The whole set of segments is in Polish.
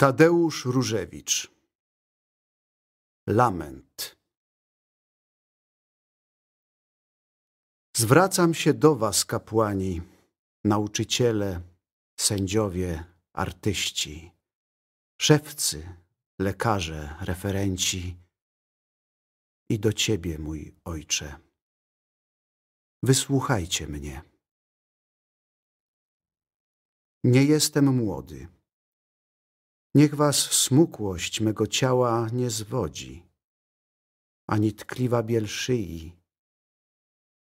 Tadeusz Różewicz Lament Zwracam się do was, kapłani, nauczyciele, sędziowie, artyści, szewcy, lekarze, referenci i do ciebie, mój ojcze. Wysłuchajcie mnie. Nie jestem młody Niech was smukłość mego ciała nie zwodzi, ani tkliwa biel szyi,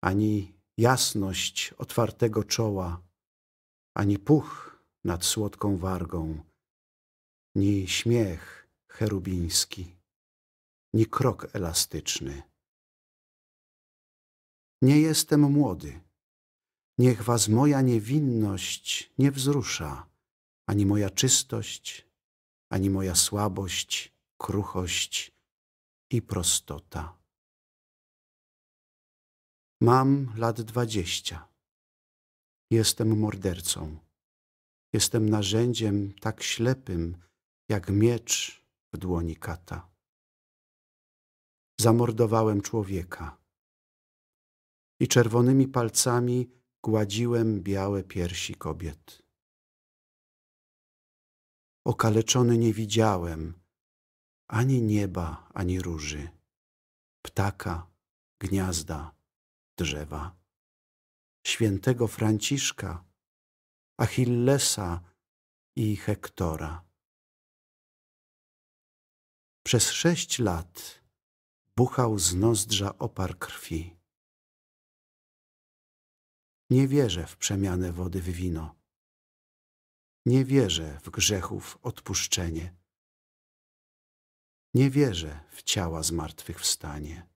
ani jasność otwartego czoła, ani puch nad słodką wargą, ni śmiech cherubiński, ni krok elastyczny. Nie jestem młody, niech was moja niewinność nie wzrusza, ani moja czystość ani moja słabość, kruchość i prostota. Mam lat dwadzieścia. Jestem mordercą. Jestem narzędziem tak ślepym, jak miecz w dłoni kata. Zamordowałem człowieka i czerwonymi palcami gładziłem białe piersi kobiet okaleczony nie widziałem ani nieba, ani róży, ptaka, gniazda, drzewa. Świętego Franciszka, Achillesa i Hektora. Przez sześć lat buchał z nozdrza opar krwi. Nie wierzę w przemianę wody w wino. Nie wierzę w grzechów odpuszczenie. Nie wierzę w ciała zmartwychwstanie.